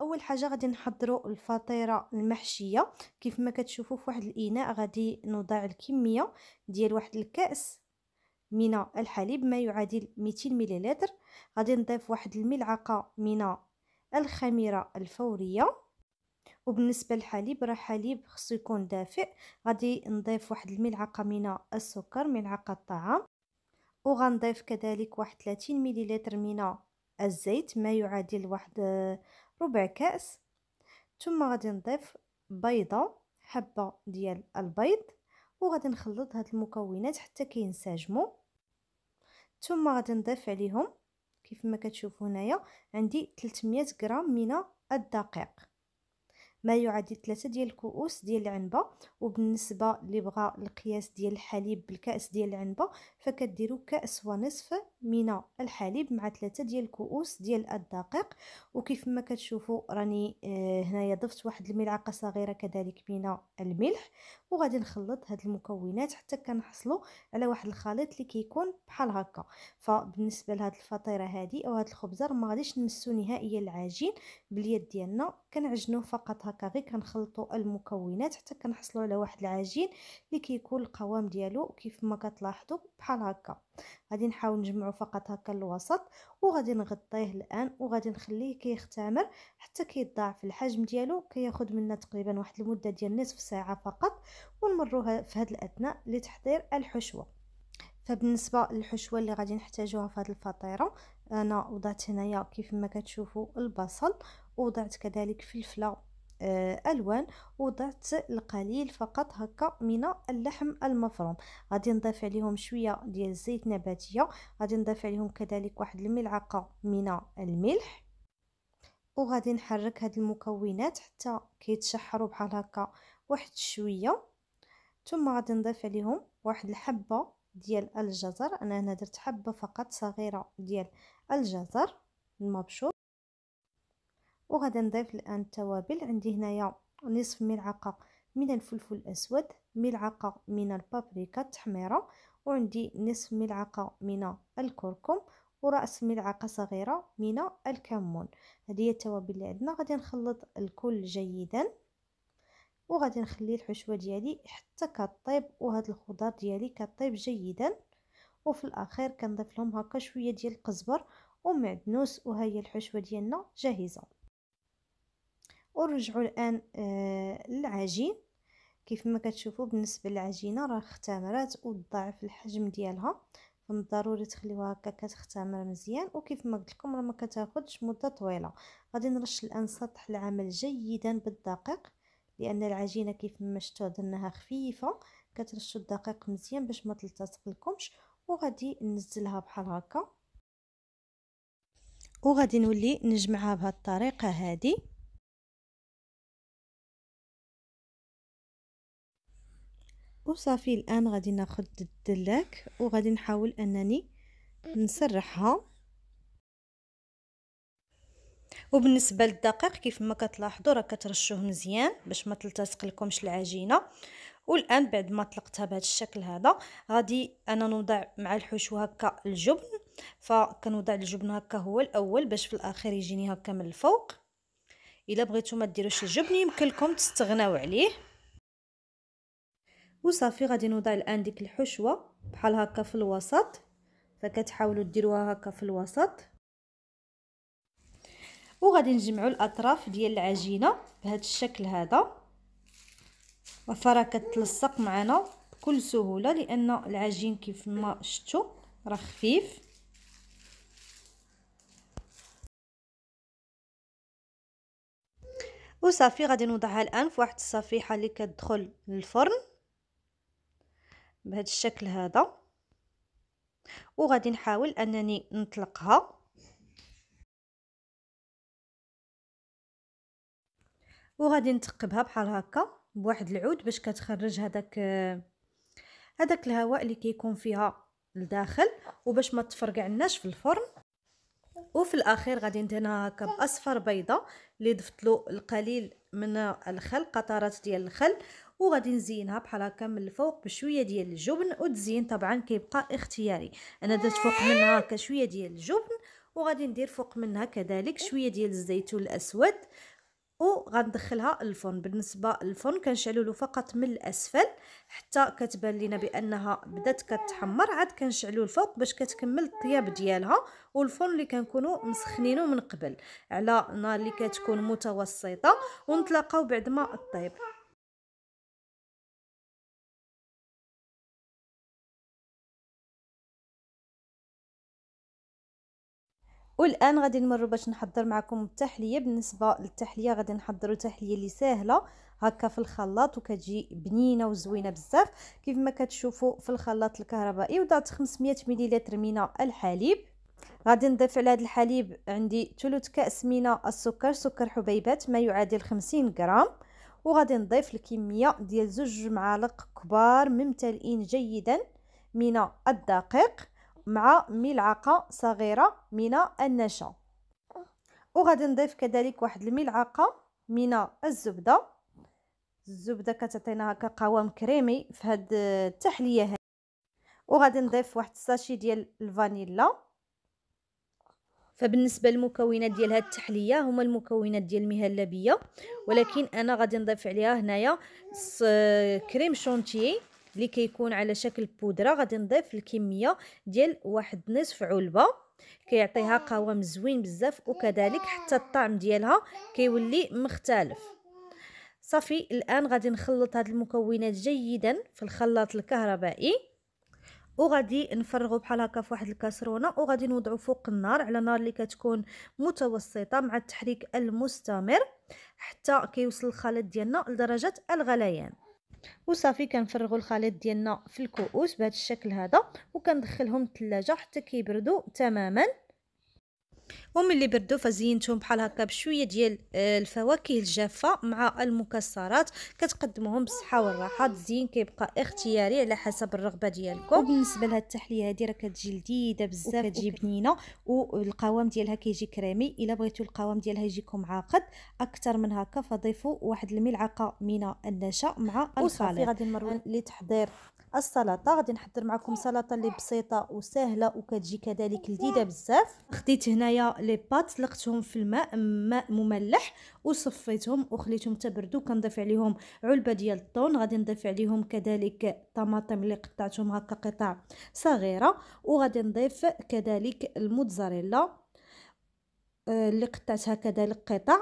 اول حاجه غادي نحضروا الفطيره المحشيه كيف ما كتشوفوا في واحد الاناء غادي نوضع الكميه ديال واحد الكاس من الحليب ما يعادل 200 مليلتر غادي نضيف واحد الملعقه من الخميره الفوريه وبالنسبه للحليب راه حليب خصو يكون دافئ غادي نضيف واحد الملعقه من السكر ملعقه الطعام وغنضيف كذلك واحد 30 مليلتر من الزيت ما يعادل واحد آه، ربع كأس ثم غادي نضيف بيضة حبة ديال البيض وغادي نخلط هاد المكونات حتى كينسجموا ثم غادي نضيف عليهم كيف ما كتشوفوا هنايا عندي 300 غرام من الدقيق ما يعادل 3 ديال الكؤوس ديال العنبه وبالنسبه اللي بغى القياس ديال الحليب بالكاس ديال العنبه فكديروا كاس ونصف من الحليب مع ثلاثة ديال الكؤوس ديال الدقيق وكيف ما كتشوفوا راني آه، هنايا ضفت واحد الملعقه صغيره كذلك من الملح وغادي نخلط هاد المكونات حتى كنحصلوا على واحد الخليط اللي كيكون بحال هكا فبالنسبه لهاد الفطيره هادي او هاد الخبزه ما غاديش نمسو نهائيا العجين باليد ديالنا كنعجنوه فقط هكا غير كنخلطوا المكونات حتى كنحصلوا على واحد العجين اللي كيكون القوام ديالو كيف ما كتلاحظوا بحال هكا غادي نحاول نجمعو فقط هكا الوسط وغادي نغطيه الان وغادي نخليه كيختمر حتى كيضاعف الحجم ديالو كياخد منا تقريبا واحد المده ديال نصف ساعه فقط ونمروها في هذا الاثناء لتحضير الحشوه فبالنسبه للحشوه اللي غادي نحتاجوها في هذه الفطيره انا وضعت هنايا كيف ما كتشوفوا البصل وضعت كذلك فلفله آه، الوان وضعت القليل فقط هكا من اللحم المفروم غادي نضيف عليهم شويه ديال الزيت نباتيه غادي نضيف عليهم كذلك واحد الملعقه من الملح وغادي نحرك هاد المكونات حتى كيتشحروا بحال هكا واحد شويه ثم غادي نضيف عليهم واحد الحبه ديال الجزر انا هنا درت حبه فقط صغيره ديال الجزر المبشور وغادي نضيف الان التوابل عندي هنايا نصف ملعقه من الفلفل الاسود ملعقه من البابريكا التحميره وعندي نصف ملعقه من الكركم ورأس ملعقة صغيرة من الكمون هذه هي التوابل اللي عندنا غادي نخلط الكل جيدا وغادي نخلي الحشوة ديالي حتى كطيب وهاد الخضار ديالي كطيب جيدا وفي الاخير كنضيف لهم هكا شوية ديال القزبر ومعدنوس وهي الحشوة ديالنا جاهزة ونرجعوا الان آه، للعجين كيف ما كتشوفوا بالنسبه للعجينه راه اختمرات وضاعف الحجم ديالها من الضروري تخليوها هكا كتختمر مزيان وكيف ما قلت لكم راه ما كتاخذش مده طويله غادي نرش الان سطح العمل جيدا بالدقيق لان العجينه كيف ما شفتوا درناها خفيفه كترشوا الدقيق مزيان باش ما تلتصق لكمش وغادي ننزلها بحال هكا وغادي نولي نجمعها بهاد الطريقه هذه وصافي الان غادي ناخذ الدلاك وغادي نحاول انني نسرحها وبالنسبه للدقيق كيف ما كتلاحظوا راه كترشوه مزيان باش ما تلتصق لكمش العجينه والان بعد ما طلقتها بهذا الشكل هذا غادي انا نوضع مع الحشو هكا الجبن فكنوضع الجبن هكا هو الاول باش في الاخير يجيني هكا من الفوق الا بغيتو ما ديروش الجبن يمكن لكم تستغناو عليه وصافي غادي نوضع الان ديك الحشوه بحال هكا في الوسط فكتحاولوا ديروها هكا في الوسط وغادي نجمعوا الاطراف ديال العجينه بهذا الشكل هذا وفرا كتلصق معنا بكل سهوله لان العجين كيف ما شفتوا راه خفيف وصافي غادي نوضعها الان في واحد الصفيحه اللي كتدخل للفرن بهذا الشكل هذا وغادي نحاول انني نطلقها وغادي نتقبها بحال هكا بواحد العود باش كتخرج هذاك هذاك الهواء اللي كيكون فيها لداخل وباش ما تفرقعناش في الفرن وفي الاخير غادي ندهنها هكا باصفر بيضه اللي ضفت له القليل من الخل قطرات ديال الخل وغادي نزينها بحال هكا من الفوق بشويه ديال الجبن وتزين طبعا كيبقى اختياري انا درت فوق منها هكا شويه ديال الجبن وغادي ندير فوق منها كذلك شويه ديال الزيتون الاسود وغندخلها الفرن بالنسبه للفرن كنشعلو له فقط من الاسفل حتى كتبان لنا بانها بدات كتحمر عاد كنشعلو الفوق باش كتكمل الطياب ديالها والفرن اللي كنكونوا مسخنينه من قبل على نار اللي كتكون متوسطه ونتلاقاو بعد ما طيب والان غادي نمر باش نحضر معكم التحليه بالنسبه للتحليه غادي نحضروا تحليه اللي ساهله هكا في الخلاط وكتجي بنينه وزوينه بزاف كيف ما كتشوفوا في الخلاط الكهربائي وضعت 500 مليلتر من الحليب غادي نضيف على هذا الحليب عندي ثلث كاس من السكر سكر حبيبات ما يعادل 50 غرام وغادي نضيف الكميه ديال زوج معالق كبار ممتلئين جيدا من الدقيق مع ملعقة صغيرة من النشا وغادي نضيف كذلك واحد الملعقة من الزبدة الزبدة كتعطينا هكا قوام كريمي في هاد التحلية هاد وغادي نضيف واحد الساشي ديال الفانيلا فبالنسبه للمكونات ديال هاد التحليه هما المكونات ديال المهلبية اللبيه ولكن انا غادي نضيف عليها هنايا كريم شونتيي اللي كيكون على شكل بودره غادي نضيف الكميه ديال واحد نصف علبه كيعطيها قوام زوين بزاف وكذلك حتى الطعم ديالها كيولي مختلف صافي الان غادي نخلط هاد المكونات جيدا في الخلاط الكهربائي وغادي نفرغو بحال هكا في واحد الكاسرونه وغادي نوضعو فوق النار على نار اللي كتكون متوسطه مع التحريك المستمر حتى كيوصل الخليط ديالنا لدرجه الغليان وصافي كنفرغوا الخليط ديالنا في الكؤوس بهذا الشكل هذا وكندخلهم الثلاجه حتى كيبردوا تماما وملي بردو فزينتهم بحال هكا بشويه ديال آه، الفواكه الجافه مع المكسرات كتقدموهم بالصحه والراحه الزين كيبقى اختياري على حسب الرغبه ديالكم وبالنسبه لهاد التحليه هادي راه كتجي لذيذه بزاف كتجي بنينه والقوام ديالها كيجي كريمي الا بغيتو القوام ديالها يجيكم عاقد اكثر من هكا فضيفوا واحد الملعقه من النشا مع الخليط وصافي غادي نمروا لتحضير السلطه غادي نحضر معكم سلطه اللي بسيطه وسهله وكتجي كذلك لذيذه بزاف خديت هنايا لي بات لقتهم في الماء ماء مملح وصفيتهم وخليتهم تبردو كنضيف عليهم علبه ديال الطون غادي نضيف عليهم كذلك الطماطم اللي قطعتهم هكا قطع صغيره وغادي نضيف كذلك الموتزاريلا آه، اللي قطعتها كذلك قطع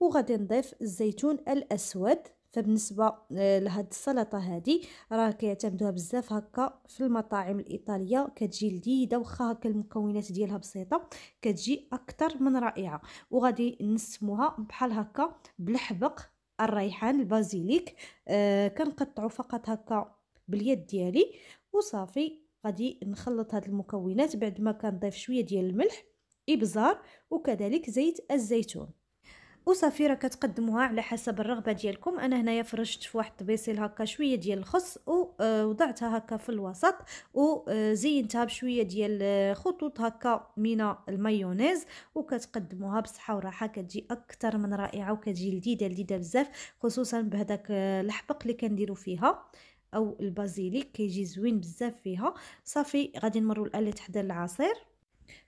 وغادي نضيف الزيتون الاسود فبالنسبه آه، لهاد السلطه هادي راه كيعتمدوها بزاف هكا في المطاعم الايطاليه كتجي لذيذه واخا هكا المكونات ديالها بسيطه كتجي اكثر من رائعه وغادي نسموها بحال هكا بالحبق الريحان البازيليك آه كنقطعو فقط هكا باليد ديالي وصافي غادي نخلط هاد المكونات بعد ما كنضيف شويه ديال الملح ابزار وكذلك زيت الزيتون وصفيره كتقدموها على حسب الرغبه ديالكم انا هنايا فرشت في واحد الطبيصيل هكا شويه ديال الخس ووضعتها آه، هكا في الوسط وزينتها آه، بشويه ديال آه، خطوط هكا من المايونيز وكتقدموها بصحه وراحه كتجي اكثر من رائعه وكتجي لذيذه لذيذه بزاف خصوصا بهذاك الحبق اللي كنديروا فيها او البازيليك كيجي زوين بزاف فيها صافي غادي نمروا الاله تحضير العصير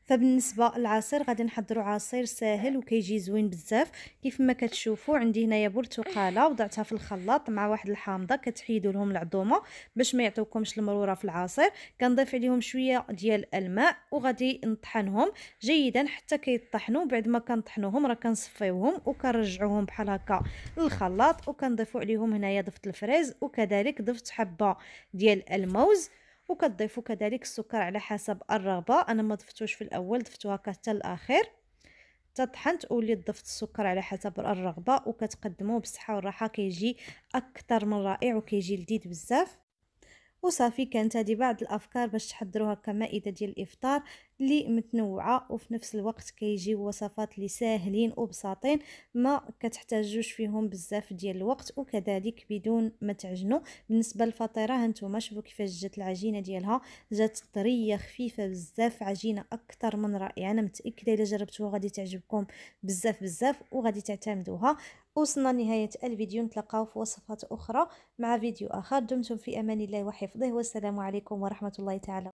فبالنسبه للعصير غادي نحضروا عصير ساهل وكيجي زوين بزاف كيف ما كتشوفوا عندي هنايا برتقاله وضعتها في الخلاط مع واحد الحامضه كتحيدوا لهم العظومه باش ما يعطيوكمش المروره في العصير كنضيف عليهم شويه ديال الماء وغادي نطحنهم جيدا حتى كيطحنوا بعد ما كنطحنوهم راه كنصفيوهم وكنرجعوهم بحال هكا للخلاط وكنضيفوا عليهم هنايا ضفت الفريز وكذلك ضفت حبه ديال الموز وكتضيفوا كذلك السكر على حسب الرغبه انا ما ضفتوش في الاول ضفتو هكا حتى الاخير طحنت وليت ضفت السكر على حسب الرغبه وكتقدموه بالصحه والراحه كيجي اكثر من رائع وكيجي لذيذ بزاف وصافي كانت هذه بعض الافكار باش تحضروها كمائده ديال الافطار اللي متنوعه وفي نفس الوقت كيجيو وصفات اللي ساهلين وبساطين ما كتحتاجوش فيهم بزاف ديال الوقت وكذلك بدون ما تعجنوا بالنسبه للفطيره هانتوما شوفوا كيفاش جات العجينه ديالها جات طريه خفيفه بزاف عجينه اكثر من رائعه انا متاكده الا جربتوها غادي تعجبكم بزاف بزاف وغادي تعتمدوها وصلنا لنهاية الفيديو نتلقاو في وصفات أخرى مع فيديو آخر دمتم في أمان الله وحفظه والسلام عليكم ورحمة الله تعالى